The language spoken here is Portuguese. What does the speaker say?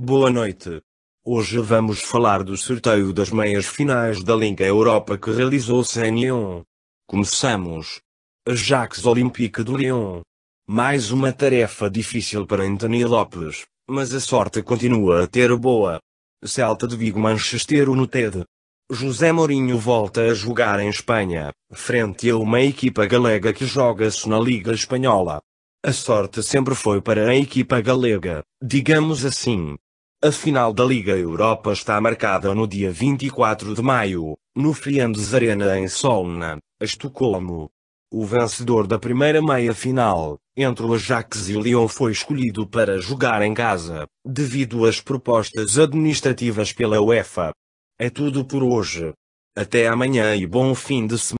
Boa noite. Hoje vamos falar do sorteio das meias finais da Liga Europa que realizou-se em Lyon. Começamos. Ajax Olympique de Lyon. Mais uma tarefa difícil para Anthony Lopes, mas a sorte continua a ter boa. Celta de Vigo Manchester United. José Mourinho volta a jogar em Espanha, frente a uma equipa galega que joga-se na Liga Espanhola. A sorte sempre foi para a equipa galega, digamos assim. A final da Liga Europa está marcada no dia 24 de maio, no Friandes Arena em Solna, Estocolmo. O vencedor da primeira meia-final, entre o Ajax e o Lyon foi escolhido para jogar em casa, devido às propostas administrativas pela UEFA. É tudo por hoje. Até amanhã e bom fim de semana.